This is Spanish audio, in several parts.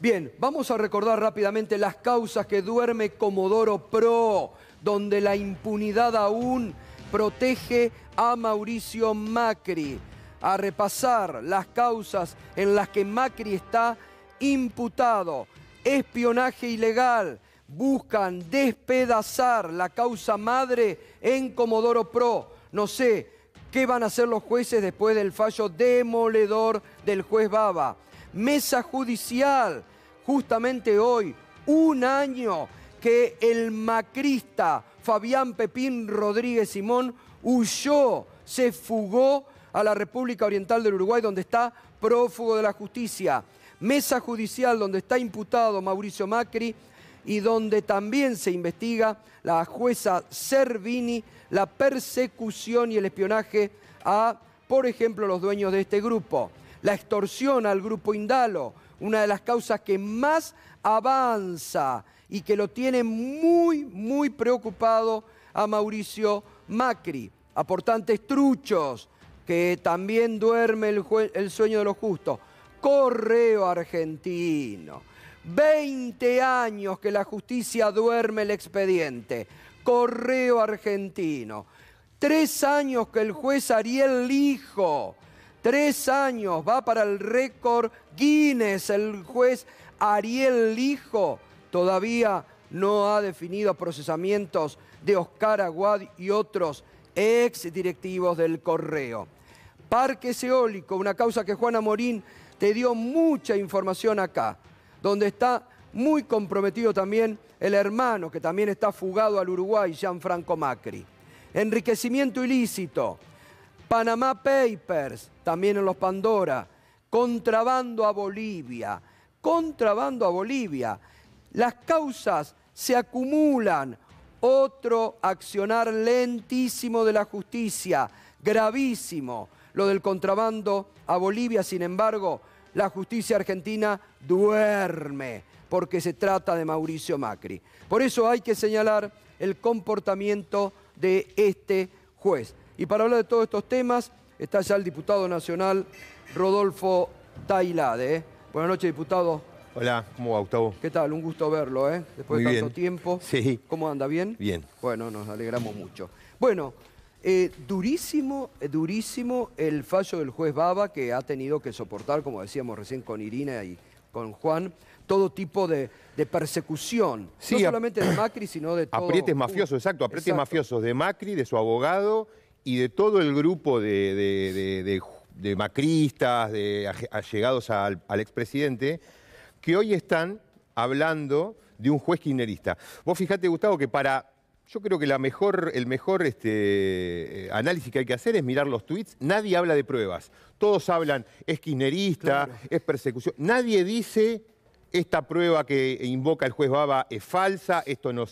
Bien, vamos a recordar rápidamente las causas que duerme Comodoro Pro, donde la impunidad aún protege a Mauricio Macri. A repasar las causas en las que Macri está imputado. Espionaje ilegal. Buscan despedazar la causa madre en Comodoro Pro. No sé qué van a hacer los jueces después del fallo demoledor del juez Baba mesa judicial. Justamente hoy, un año que el macrista Fabián Pepín Rodríguez Simón huyó, se fugó a la República Oriental del Uruguay, donde está prófugo de la justicia. Mesa judicial donde está imputado Mauricio Macri y donde también se investiga la jueza Servini, la persecución y el espionaje a, por ejemplo, los dueños de este grupo la extorsión al grupo Indalo, una de las causas que más avanza y que lo tiene muy, muy preocupado a Mauricio Macri. Aportantes truchos, que también duerme el, sueño de los justos. Correo argentino. 20 años que la justicia duerme el expediente. Correo argentino. Tres años que el juez Ariel Lijo Tres años va para el récord Guinness. El juez Ariel Lijo todavía no ha definido procesamientos de Oscar Aguad y otros ex directivos del correo. Parque Eólico, una causa que Juana Morín te dio mucha información acá, donde está muy comprometido también el hermano que también está fugado al Uruguay, Gianfranco Macri. Enriquecimiento ilícito, Panamá Papers, también en los Pandora, contrabando a Bolivia, contrabando a Bolivia. Las causas se acumulan, otro accionar lentísimo de la justicia, gravísimo. Lo del contrabando a Bolivia, sin embargo, la justicia argentina duerme porque se trata de Mauricio Macri. Por eso hay que señalar el comportamiento de este juez. Y para hablar de todos estos temas, Está ya el diputado nacional Rodolfo Tailade. ¿eh? Buenas noches, diputado. Hola, ¿cómo va, Gustavo? ¿Qué tal? Un gusto verlo, ¿eh? Después de tanto tiempo. Sí. ¿Cómo anda? ¿Bien? Bien. Bueno, nos alegramos mucho. Bueno, eh, durísimo, eh, durísimo el fallo del juez Baba que ha tenido que soportar, como decíamos recién con Irina y con Juan, todo tipo de, persecución. no solamente de Macri, sino de todo. Aprietes mafiosos, exacto, aprietes mafiosos de Macri, de su abogado y de todo el grupo de, macristas, de allegados al, expresidente, que hoy están hablando de un juez kirchnerista. Vos fijate, Gustavo, que para yo creo que la mejor, el mejor este, eh, análisis que hay que hacer es mirar los tweets. Nadie habla de pruebas. Todos hablan, es kirchnerista, es persecución. Nadie dice esta prueba que invoca el juez Baba es falsa, esto no...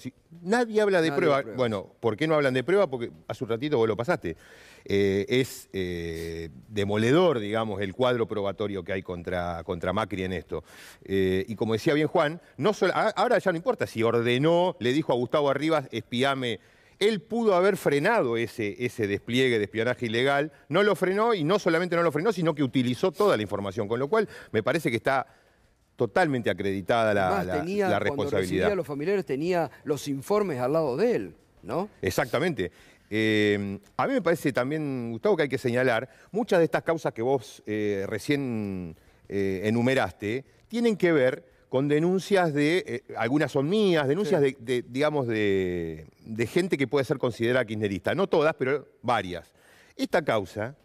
Nadie habla de prueba. bueno, ¿por qué no hablan de prueba? Porque hace un ratito vos lo pasaste. Eh, es eh, demoledor, digamos, el cuadro probatorio que hay contra, contra Macri en esto. Eh, y como decía bien Juan, no solo... ahora ya no importa si ordenó, le dijo a Gustavo Arribas, espiame él pudo haber frenado ese, ese, despliegue de espionaje ilegal, no lo frenó y no solamente no lo frenó, sino que utilizó toda la información, con lo cual me parece que está totalmente acreditada la, responsabilidad. la, tenía, responsabilidad. los familiares tenía los informes al lado de él, ¿no? Exactamente. Eh, a mí me parece también, Gustavo, que hay que señalar, muchas de estas causas que vos eh, recién eh, enumeraste tienen que ver con denuncias de, algunas son mías, denuncias de, digamos, de, gente que puede ser considerada kirchnerista. No todas, pero varias. Esta causa,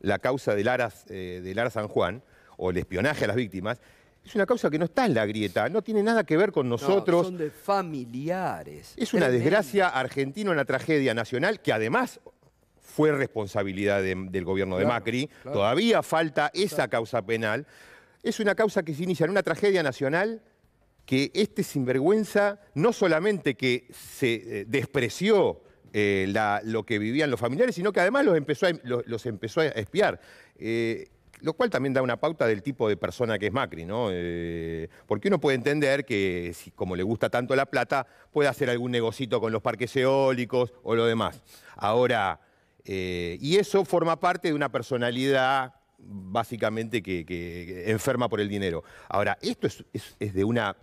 la causa del Lara San Juan, o el espionaje a las víctimas, es una causa que no está en la grieta, no tiene nada que ver con nosotros. son de familiares. Es una desgracia argentina, una tragedia nacional que además fue responsabilidad del gobierno de Macri. Todavía falta esa causa penal. Es una causa que se inicia en una tragedia nacional que este sinvergüenza no solamente que se eh, despreció eh, lo que vivían los familiares, sino que además los empezó a, em, los, empezó a espiar. Eh, lo cual también da una pauta del tipo de persona que es Macri, ¿no? Eh, porque uno puede entender que, como le gusta tanto la plata, puede hacer algún negocito con los parques eólicos o lo demás. Ahora, eh, y eso forma parte de una personalidad básicamente que, enferma por el dinero. Ahora, esto es de una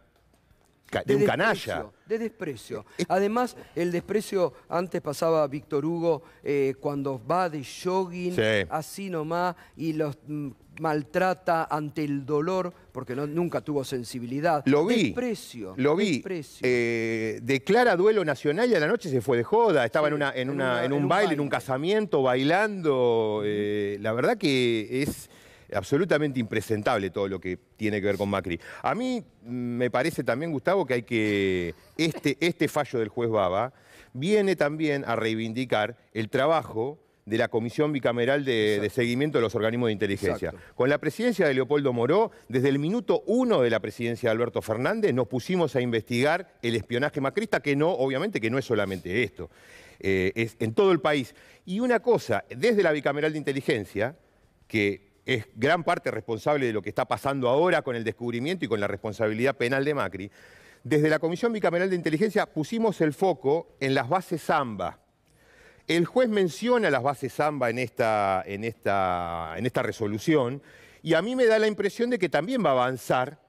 de, un canalla. De desprecio. Eh, eh. Además, el desprecio, antes pasaba Víctor Hugo eh, cuando va de jogging, así nomás, y los mm, maltrata ante el dolor, porque nunca tuvo sensibilidad. Lo vi. Desprecio. Lo vi. Desprecio. declara duelo nacional y a la noche se fue de joda. Estaba en, una, un, baile, en un casamiento, bailando. la verdad que es absolutamente impresentable todo lo que tiene que ver con Macri. A mí mm, me parece también, Gustavo, que hay que... Este, este, fallo del juez Baba viene también a reivindicar el trabajo de la Comisión Bicameral de, Seguimiento de los Organismos de Inteligencia. Con la presidencia de Leopoldo Moró, desde el minuto uno de la presidencia de Alberto Fernández, nos pusimos a investigar el espionaje macrista, que no, obviamente, que no es solamente esto, eh, es en todo el país. Y una cosa, desde la Bicameral de Inteligencia, que es gran parte responsable de lo que está pasando ahora con el descubrimiento y con la responsabilidad penal de Macri, desde la Comisión Bicameral de Inteligencia pusimos el foco en las bases Zamba. El juez menciona las bases Zamba en esta, en, esta, en esta resolución y a mí me da la impresión de que también va a avanzar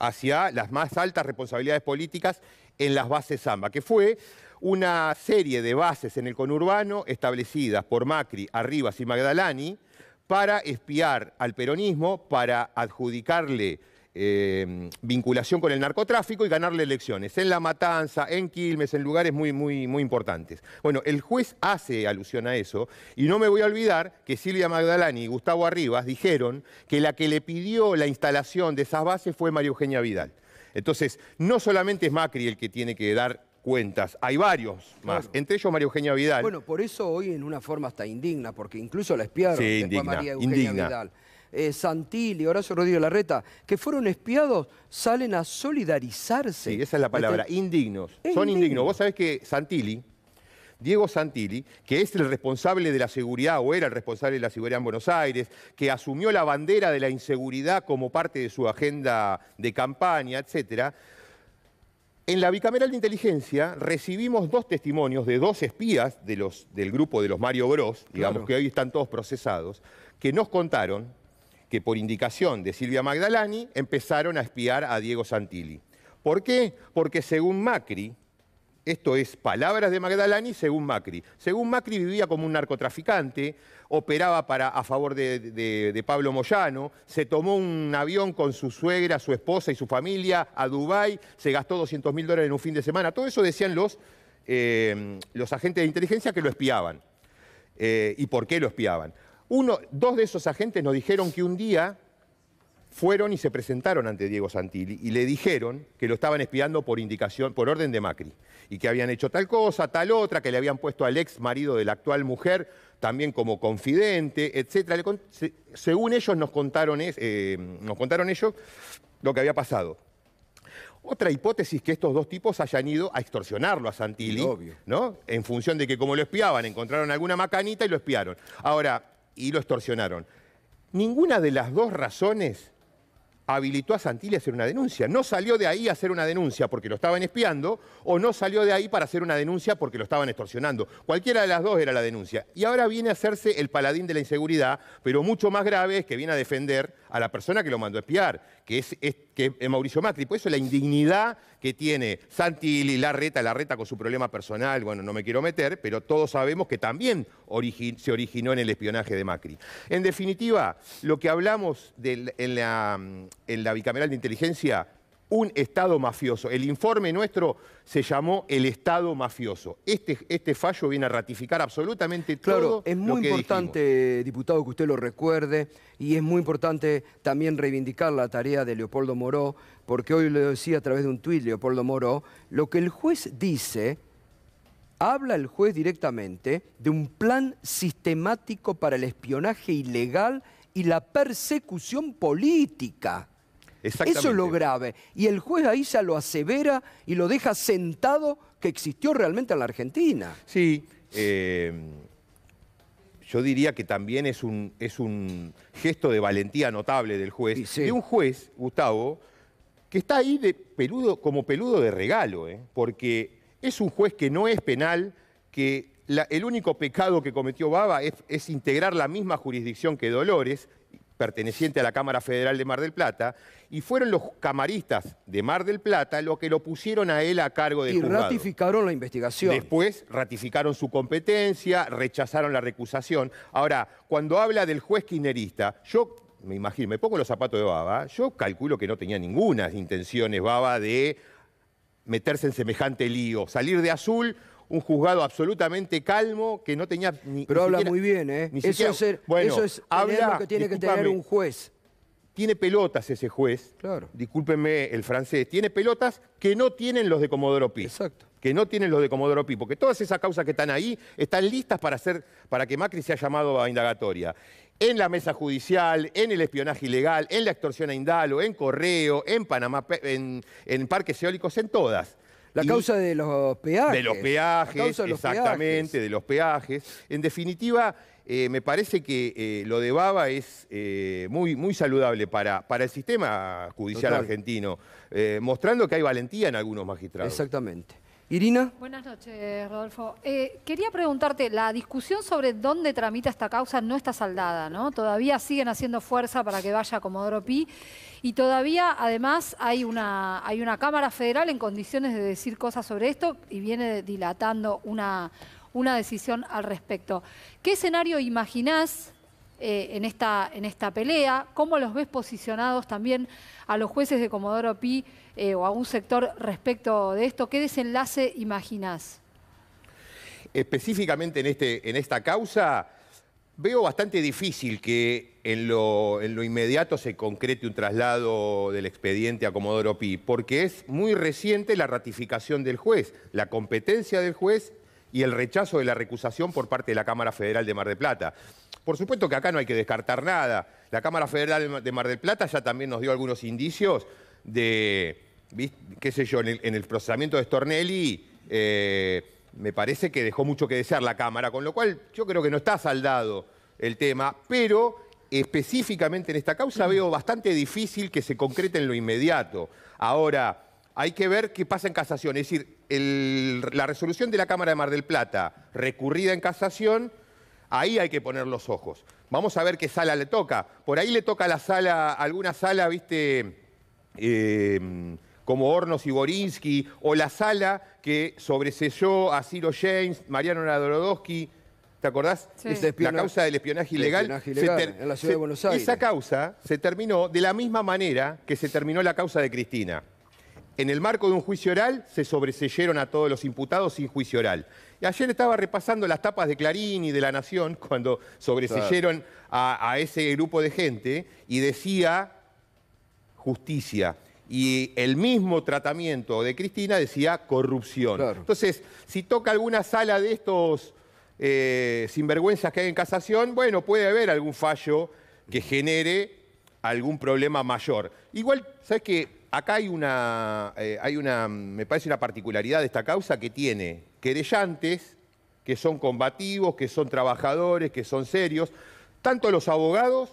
hacia las más altas responsabilidades políticas en las bases Zamba, que fue una serie de bases en el conurbano establecidas por Macri, Arribas y Magdalani, para espiar al peronismo, para adjudicarle eh, vinculación con el narcotráfico y ganarle elecciones en La Matanza, en Quilmes, en lugares muy, muy, muy importantes. Bueno, el juez hace alusión a eso y no me voy a olvidar que Silvia Magdalani y Gustavo Arribas dijeron que la que le pidió la instalación de esas bases fue María Eugenia Vidal. Entonces, no solamente es Macri el que tiene que dar cuentas. Hay varios más, entre ellos María Eugenia Vidal. Bueno, por eso hoy en una forma hasta indigna, porque incluso la espiaron María Eugenia Vidal. Eh, Santilli, Horacio Rodríguez Larreta, que fueron espiados, salen a solidarizarse. Sí, esa es la palabra, este- indignos. Son indignos. Vos sabés que Santilli, Diego Santilli, que es el responsable de la seguridad o era el responsable de la seguridad en Buenos Aires, que asumió la bandera de la inseguridad como parte de su agenda de campaña, etcétera, en la bicameral de inteligencia recibimos dos testimonios de dos espías del grupo de los Mario Bros, digamos que hoy están todos procesados, que nos contaron que por indicación de Silvia Magdalani empezaron a espiar a Diego Santilli. ¿Por qué? Porque según Macri, esto es palabras de Magdalani según Macri. Según Macri vivía como un narcotraficante, operaba para, a favor de, Pablo Moyano, se tomó un avión con su suegra, su esposa y su familia a Dubái, se gastó 200 mil dólares en un fin de semana. Todo eso decían los, eh, los agentes de inteligencia que lo espiaban. Eh, ¿Y por qué lo espiaban? Uno, dos de esos agentes nos dijeron que un día fueron y se presentaron ante Diego Santilli y le dijeron que lo estaban espiando por indicación, por orden de Macri, y que habían hecho tal cosa, tal otra, que le habían puesto al ex marido de la actual mujer también como confidente, etc. Según ellos nos contaron, eh, nos contaron ellos lo que había pasado. Otra hipótesis que estos dos tipos hayan ido a extorsionarlo a Santilli, ¿no? En función de que como lo espiaban, encontraron alguna macanita y lo espiaron. Ahora, y lo extorsionaron. Ninguna de las dos razones habilitó a Santilli a hacer una denuncia. No salió de ahí a hacer una denuncia porque lo estaban espiando o no salió de ahí para hacer una denuncia porque lo estaban extorsionando. Cualquiera de las dos era la denuncia. Y ahora viene a hacerse el paladín de la inseguridad, pero mucho más grave es que viene a defender a la persona que lo mandó a espiar que es, que Mauricio Macri. Por eso la indignidad que tiene Reta, Larreta, Larreta con su problema personal, bueno, no me quiero meter, pero todos sabemos que también se originó en el espionaje de Macri. En definitiva, lo que hablamos en la bicameral de inteligencia un Estado mafioso. El informe nuestro se llamó el Estado mafioso. Este, este fallo viene a ratificar absolutamente claro, todo. Es muy importante, diputado, que usted lo recuerde y es muy importante también reivindicar la tarea de Leopoldo Moró, porque hoy lo decía a través de un tuit Leopoldo Moró, lo que el juez dice, habla el juez directamente de un plan sistemático para el espionaje ilegal y la persecución política. Eso es lo grave. Y el juez ahí ya lo asevera y lo deja sentado que existió realmente en la Argentina. Sí. Eh, yo diría que también es un, es un gesto de valentía notable del juez. De un juez, Gustavo, que está ahí de como peludo de regalo, ¿eh? porque es un juez que no es penal, que el único pecado que cometió Baba es, integrar la misma jurisdicción que Dolores, perteneciente a la Cámara Federal de Mar del Plata, y fueron los camaristas de Mar del Plata los que lo pusieron a él a cargo de... Y ratificaron la investigación. Después ratificaron su competencia, rechazaron la recusación. Ahora, cuando habla del juez kirchnerista, yo me imagino, me pongo los zapatos de Baba, yo calculo que no tenía ninguna intención, Baba de meterse en semejante lío, salir de azul un juzgado absolutamente calmo que no tenía ni. Pero habla muy bien, ¿eh? eso, es eso, es lo que tiene que tener un juez. Tiene pelotas ese juez, claro. discúlpenme el francés, tiene pelotas que no tienen los de Comodoro Pi. Exacto que no tienen los de Comodoro Pi, porque todas esas causas que están ahí están listas para, hacer, para que Macri sea llamado a indagatoria. En la mesa judicial, en el espionaje ilegal, en la extorsión a Indalo, en Correo, en Panamá, en parques eólicos, en todas. La causa de los peajes. De los peajes, exactamente, de los peajes. En definitiva, eh, me parece que eh, lo de Baba es eh, muy, muy saludable para, para el sistema judicial argentino, mostrando que hay valentía en algunos magistrados. Exactamente. Irina. Buenas noches, Rodolfo. Eh, quería preguntarte, la discusión sobre dónde tramita esta causa no está saldada, ¿no? Todavía siguen haciendo fuerza para que vaya a Comodoro Pi y todavía, además, hay una, Cámara Federal en condiciones de decir cosas sobre esto y viene dilatando una, decisión al respecto. ¿Qué escenario imaginás eh, en, esta, en esta pelea? ¿Cómo los ves posicionados también a los jueces de Comodoro Pi? Eh, o a un sector respecto de esto? ¿Qué desenlace imaginás? Específicamente en, este, en esta causa, veo bastante difícil que en lo, en lo inmediato se concrete un traslado del expediente a Comodoro Pi, porque es muy reciente la ratificación del juez, la competencia del juez y el rechazo de la recusación por parte de la Cámara Federal de Mar del Plata. Por supuesto que acá no hay que descartar nada. La Cámara Federal de Mar del Plata ya también nos dio algunos indicios de qué sé yo, en el, procesamiento de Stornelli, eh, me parece que dejó mucho que desear la Cámara, con lo cual yo creo que no está saldado el tema, pero específicamente en esta causa veo bastante difícil que se concrete en lo inmediato. Ahora, hay que ver qué pasa en casación, es decir, la resolución de la Cámara de Mar del Plata, recurrida en casación, ahí hay que poner los ojos. Vamos a ver qué sala le toca. Por ahí le toca la sala, alguna sala, viste... Eh, como Hornos y Borinsky, o la sala que sobreselló a Ciro James, Mariano Nadorodosky, ¿Te acordás? La causa del espionaje ilegal. Espionaje ilegal en la ciudad de Buenos Aires. Esa causa se terminó de la misma manera que se terminó la causa de Cristina. En el marco de un juicio oral se sobreseyeron a todos los imputados sin juicio oral. Y ayer estaba repasando las tapas de Clarín y de La Nación cuando sobreseyeron a ese grupo de gente y decía justicia y el mismo tratamiento de Cristina decía corrupción. Entonces, si toca alguna sala de estos eh, sinvergüenzas que hay en casación, bueno, puede haber algún fallo que genere algún problema mayor. Igual, ¿sabes qué? Acá hay una, eh, hay una, me parece una particularidad de esta causa que tiene querellantes que son combativos, que son trabajadores, que son serios, tanto los abogados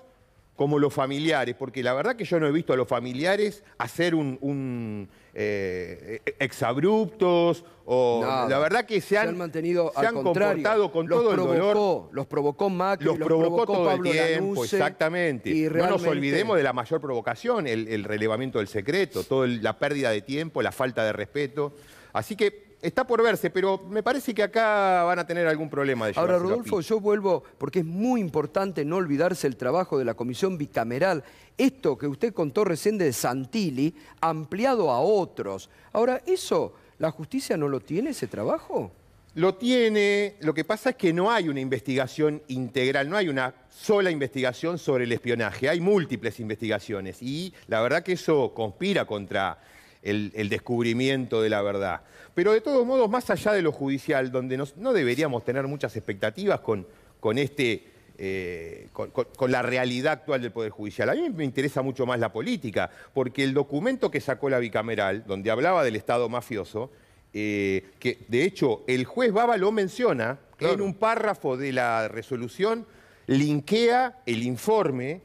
como los familiares, porque la verdad que yo no he visto a los familiares hacer un, un eh, e-, exabruptos o la verdad que se han, mantenido se han comportado con los todo provocó, el dolor. Los provocó Macri, los, provocó, todo el tiempo, eh, exactamente. Y no nos olvidemos de la mayor provocación, el, el relevamiento del secreto, toda la pérdida de tiempo, la falta de respeto. Así que Está por verse, pero me parece que acá van a tener algún problema de Ahora, Rodolfo, yo vuelvo, porque es muy importante no olvidarse el trabajo de la comisión bicameral. Esto que usted contó recién de Santilli, ampliado a otros. Ahora, ¿eso la justicia no lo tiene, ese trabajo? Lo tiene, lo que pasa es que no hay una investigación integral, no hay una sola investigación sobre el espionaje, hay múltiples investigaciones y la verdad que eso conspira contra el, descubrimiento de la verdad. Pero de todos modos, más allá de lo judicial, donde no deberíamos tener muchas expectativas con, con este... Eh, con, la realidad actual del Poder Judicial. A mí me interesa mucho más la política, porque el documento que sacó la bicameral, donde hablaba del Estado mafioso, eh, que de hecho el juez Baba lo menciona, en un párrafo de la resolución linkea el informe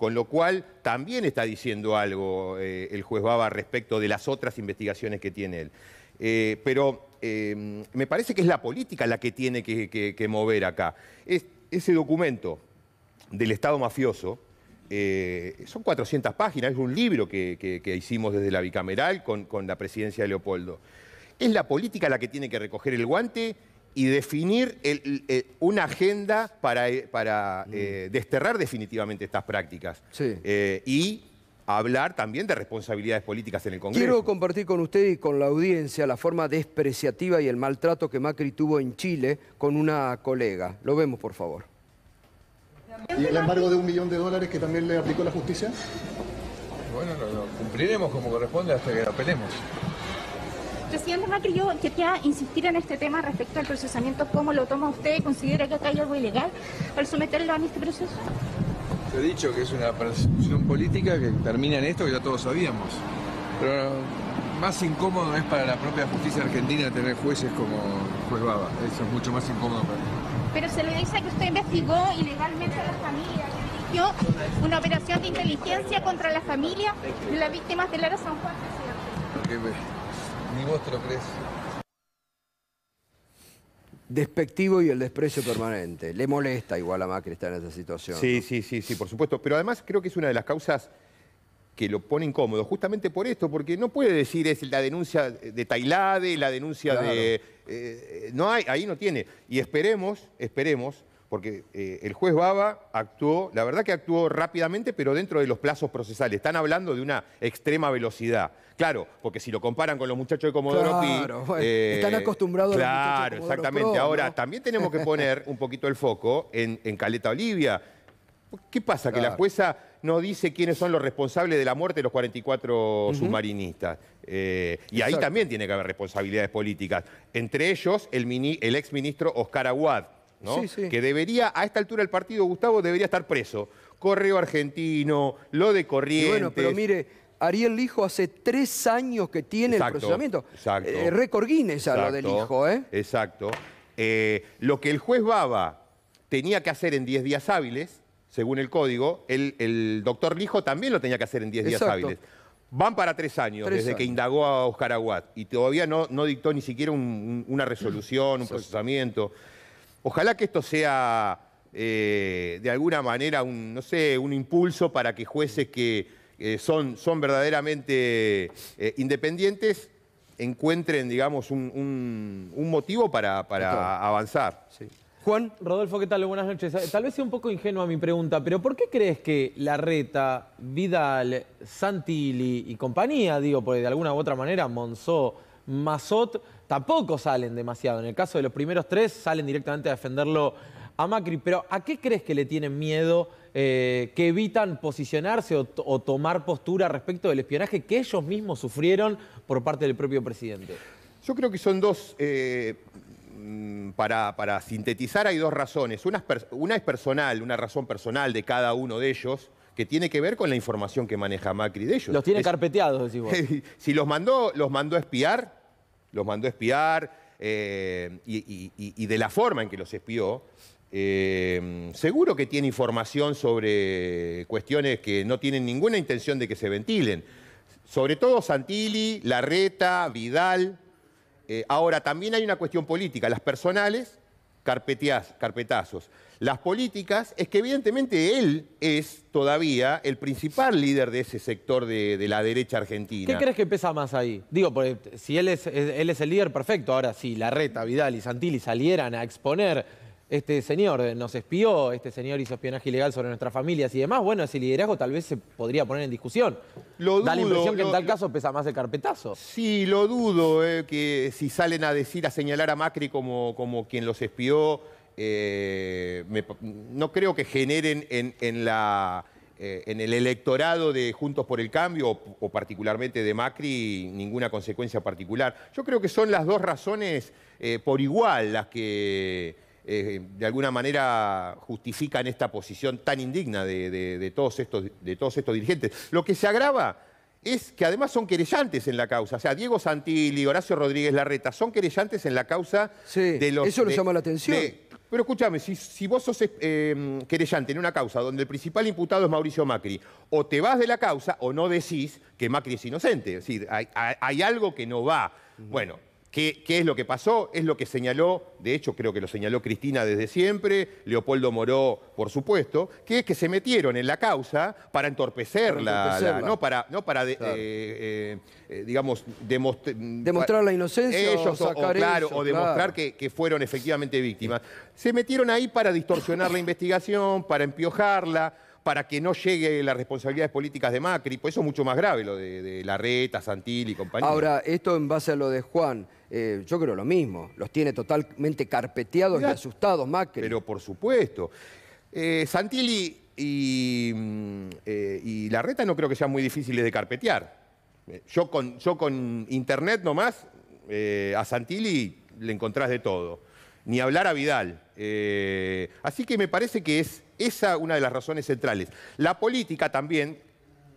con lo cual, también está diciendo algo eh, el juez Baba respecto de las otras investigaciones que tiene él. Eh, pero eh, me parece que es la política la que tiene que, mover acá. ese documento del Estado mafioso, son 400 páginas, es un libro que, hicimos desde la bicameral con, la presidencia de Leopoldo. Es la política la que tiene que recoger el guante y definir eh, una agenda para, eh, para mm. eh, desterrar definitivamente estas prácticas. y hablar también de responsabilidades políticas en el Congreso. Quiero compartir con usted y con la audiencia la forma despreciativa y el maltrato que Macri tuvo en Chile con una colega. Lo vemos, por favor. ¿Y el embargo de un millón de dólares que también le aplicó la justicia? Bueno, lo, cumpliremos como corresponde hasta que apelemos. Presidente Macri, yo quería insistir en este tema respecto al procesamiento. ¿Cómo lo toma usted? ¿Considera que acá hay algo ilegal al someterlo a este proceso? Se he dicho que es una persecución política que termina en esto que ya todos sabíamos. Pero más incómodo es para la propia justicia argentina tener jueces como juez Baba. Eso es mucho más incómodo para mí. Pero se le dice que usted investigó ilegalmente a la familia, que dirigió una operación de inteligencia contra la familia de las víctimas de Lara San Juan, presidente. ¿Y vos te lo crees. Despectivo y el desprecio permanente. Le molesta igual a Macri estar en esa situación. Sí, sí, sí, sí, por supuesto. Pero además creo que es una de las causas que lo pone incómodo, justamente por esto, porque no puede decir es la denuncia de Tailade, la denuncia de... Eh, no hay, ahí no tiene. Y esperemos, esperemos porque eh, el juez Baba actuó, la verdad que actuó rápidamente, pero dentro de los plazos procesales. Están hablando de una extrema velocidad. Claro, porque si lo comparan con los muchachos de Comodoro Pi... Eh, están acostumbrados a los exactamente. Ahora, también tenemos que poner un poquito el foco en, Caleta Olivia. ¿Qué pasa? Que la jueza no dice quiénes son los responsables de la muerte de los 44 submarinistas. Eh, y ahí también tiene que haber responsabilidades políticas. Entre ellos, el, el exministro Oscar Aguad que debería, a esta altura el partido, Gustavo, debería estar preso. Correo argentino, lo de Corrientes. Bueno, pero mire, Ariel Lijo hace tres años que tiene el procesamiento. Exacto. Eh, récord Guinness a lo del Lijo, ¿eh? Exacto. Eh, lo que el juez Baba tenía que hacer en 10 días hábiles, según el código, el, doctor Lijo también lo tenía que hacer en 10 días hábiles. Van para tres años desde que indagó a Oscar Aguad y todavía no, dictó ni siquiera una resolución, un procesamiento. Ojalá que esto sea eh, de alguna manera un, no sé, un impulso para que jueces que eh, son, son, verdaderamente eh, independientes encuentren, digamos, un, motivo para, avanzar. Juan. Rodolfo, ¿qué tal? Buenas noches. Tal vez sea un poco ingenua mi pregunta, pero ¿por qué crees que Larreta, Vidal, Santilli y compañía, digo, porque de alguna u otra manera Monzó, Mazot tampoco salen demasiado. En el caso de los primeros tres, salen directamente a defenderlo a Macri. Pero ¿a qué crees que le tienen miedo? Eh, que evitan posicionarse o, tomar postura respecto del espionaje que ellos mismos sufrieron por parte del propio presidente? Yo creo que son dos, eh, mm, para, sintetizar hay dos razones. Una es, personal, una razón personal de cada uno de ellos, que tiene que ver con la información que maneja Macri de ellos. Los tiene carpeteados, decís vos. si los mandó, los mandó a espiar, los mandó a espiar eh, y, de la forma en que los espió, eh, seguro que tiene información sobre cuestiones que no tienen ninguna intención de que se ventilen. Sobre todo Santilli, Larreta, Vidal. Eh, ahora, también hay una cuestión política, las personales carpetazos. Las políticas es que evidentemente él es todavía el principal líder de ese sector de, la derecha argentina. ¿Qué crees que pesa más ahí? Digo, si él es, él es el líder, perfecto. Ahora, si Larreta, Vidal y Santilli salieran a exponer este señor eh, nos espió, este señor hizo espionaje ilegal sobre nuestras familias y demás, bueno, ese liderazgo tal vez se podría poner en discusión. da la impresión que en tal caso pesa más el carpetazo. Sí, lo dudo, eh, que si salen a decir, a señalar a Macri como, como quien los espió, eh, no creo que generen en, la... en el electorado de Juntos por el Cambio o, particularmente de Macri ninguna consecuencia particular. Yo creo que son las dos razones por igual las que eh, de alguna manera justifican esta posición tan indigna de, todos estos, dirigentes. Lo que se agrava es que además son querellantes en la causa. O sea, Diego Santilli, Horacio Rodríguez Larreta, son querellantes en la causa de los... Eso nos llama la atención. pero escúchame, si, vos sos eh, em, querellante en una causa donde el principal imputado es Mauricio Macri, o te vas de la causa o no decís que Macri es inocente. Es decir, hay, hay algo que no va. Bueno, ¿Qué, es lo que pasó? Es lo que señaló, de hecho creo que lo señaló Cristina desde siempre, Leopoldo Moró, por supuesto, que es que se metieron en la causa para entorpecerla, para no para, no para eh, eh, digamos, demostrar la inocencia o, demostrar que, que, fueron efectivamente víctimas. Se metieron ahí para distorsionar la investigación, para empiojarla para que no llegue las responsabilidades políticas de Macri. Por pues eso es mucho más grave lo de, de Larreta, Santilli y compañía. Ahora, esto en base a lo de Juan, eh, yo creo lo mismo. Los tiene totalmente carpeteados y asustados Macri. Pero por supuesto. Eh, Santilli y, la mm, eh, y Larreta no creo que sean muy difíciles de carpetear. Yo con, yo con internet nomás, a Santilli le encontrás de todo. Ni hablar a Vidal. así que me parece que es esa una de las razones centrales. La política también,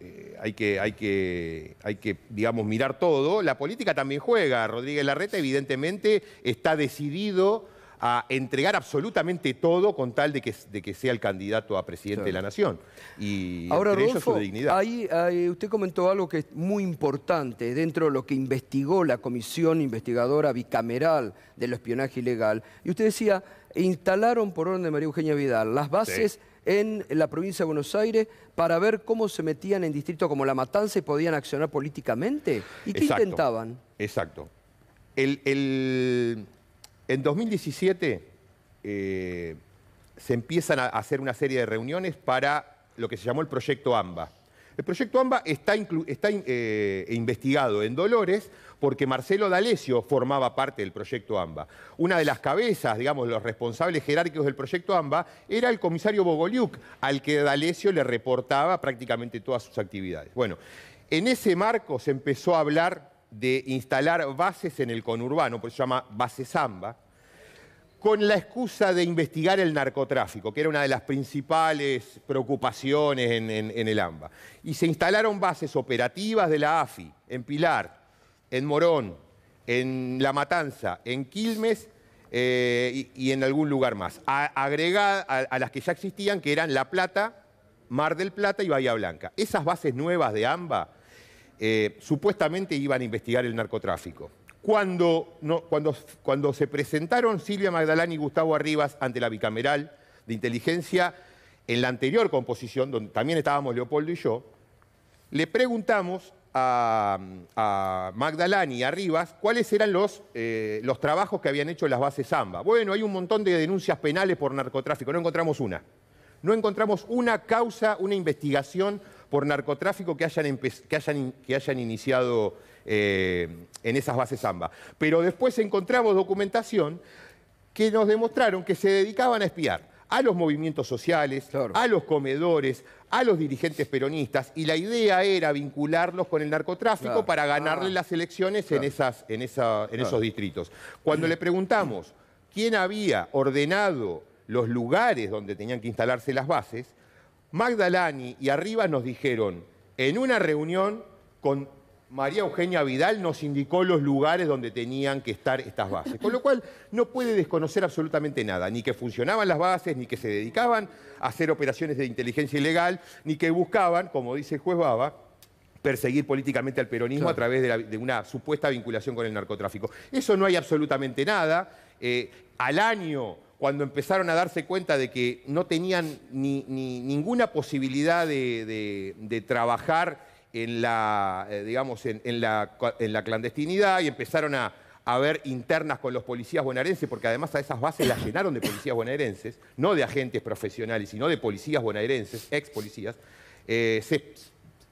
eh, hay, que, hay, que, hay que, digamos, mirar todo, la política también juega. Rodríguez Larreta evidentemente está decidido a entregar absolutamente todo con tal de que, de que sea el candidato a presidente de la nación. Y Ahora, dignidad. Ahí, usted comentó algo que es muy importante dentro de lo que investigó la comisión investigadora bicameral del espionaje ilegal. Y usted decía instalaron por orden de María Eugenia Vidal las bases en la provincia de Buenos Aires para ver cómo se metían en distritos como La Matanza y podían accionar políticamente. ¿Y qué intentaban? Exacto. en 2017 eh, se empiezan a hacer una serie de reuniones para lo que se llamó el proyecto AMBA. El proyecto AMBA está, está eh, investigado en Dolores porque Marcelo D'Alessio formaba parte del proyecto AMBA. Una de las cabezas, digamos, los responsables jerárquicos del proyecto AMBA era el comisario Bogoliuk, al que D'Alessio le reportaba prácticamente todas sus actividades. Bueno, en ese marco se empezó a hablar de instalar bases en el conurbano, por eso se llama Bases AMBA, con la excusa de investigar el narcotráfico, que era una de las principales preocupaciones en el AMBA. Y se instalaron bases operativas de la AFI en Pilar, en Morón, en La Matanza, en Quilmes eh, y, en algún lugar más. A, a, las que ya existían, que eran La Plata, Mar del Plata y Bahía Blanca. Esas bases nuevas de AMBA eh, supuestamente iban a investigar el narcotráfico. Cuando, cuando, cuando, se presentaron Silvia Magdalán y Gustavo Arribas ante la bicameral de inteligencia, en la anterior composición, donde también estábamos Leopoldo y yo, le preguntamos a, Magdalena y a Rivas cuáles eran los, eh, los trabajos que habían hecho las bases Zamba. Bueno, hay un montón de denuncias penales por narcotráfico, no encontramos una. No encontramos una causa, una investigación por narcotráfico que hayan, que hayan, que hayan iniciado eh, en esas bases Zamba. Pero después encontramos documentación que nos demostraron que se dedicaban a espiar a los movimientos sociales, a los comedores, a los dirigentes peronistas y la idea era vincularlos con el narcotráfico para ganarle ah. las elecciones en, esas, en, esa, en esos distritos. Cuando le preguntamos quién había ordenado los lugares donde tenían que instalarse las bases, Magdalani y Arriba nos dijeron en una reunión con María Eugenia Vidal nos indicó los lugares donde tenían que estar estas bases. Con lo cual, no puede desconocer absolutamente nada, ni que funcionaban las bases, ni que se dedicaban a hacer operaciones de inteligencia ilegal, ni que buscaban, como dice el juez Baba, perseguir políticamente al peronismo a través de, una supuesta vinculación con el narcotráfico. Eso no hay absolutamente nada. Eh, al año, cuando empezaron a darse cuenta de que no tenían ni, ninguna posibilidad de trabajar en la, eh, digamos, en, la, clandestinidad y empezaron a, a ver internas con los policías bonaerenses, porque además a esas bases las llenaron de policías bonaerenses, no de agentes profesionales, sino de policías bonaerenses, ex policías, eh, se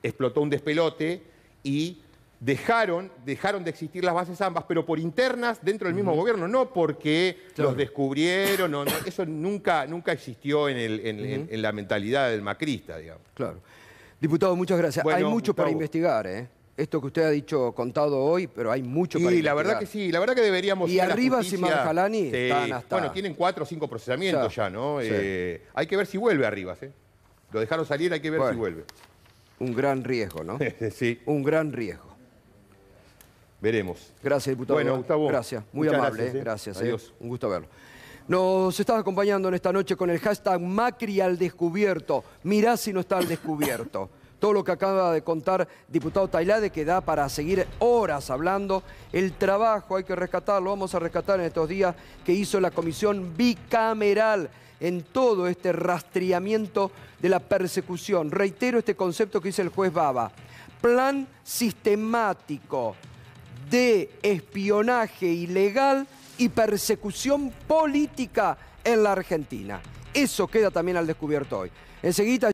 explotó un despelote y dejaron, dejaron de existir las bases ambas, pero por internas dentro del mismo gobierno, no porque los descubrieron, eso nunca, nunca existió en, en, la mentalidad del macrista, digamos. Claro. Diputado, muchas gracias. hay mucho para investigar, ¿eh? Esto que usted ha dicho, contado hoy, pero hay mucho para investigar. Y la verdad que sí, la verdad que deberíamos... Y arriba y Marjalani están hasta... Bueno, tienen cuatro o cinco procesamientos ya, ¿no? Eh, hay que ver si vuelve arriba, ¿eh? Lo dejaron salir, hay que ver si vuelve. Un gran riesgo, ¿no? sí. Un gran riesgo. Veremos. Gracias, diputado. Bueno, Gustavo. Gracias, muy amable. Gracias. ¿eh? ¿eh? gracias Adiós. Un gusto verlo. Nos estás acompañando en esta noche con el hashtag Macri al descubierto. Mirá si no está al descubierto. Todo lo que acaba de contar diputado Tailade que da para seguir horas hablando. El trabajo hay que rescatarlo, vamos a rescatar en estos días que hizo la comisión bicameral en todo este rastreamiento de la persecución. Reitero este concepto que dice el juez Baba. Plan sistemático de espionaje ilegal y persecución política en la Argentina. Eso queda también al descubierto hoy. Enseguida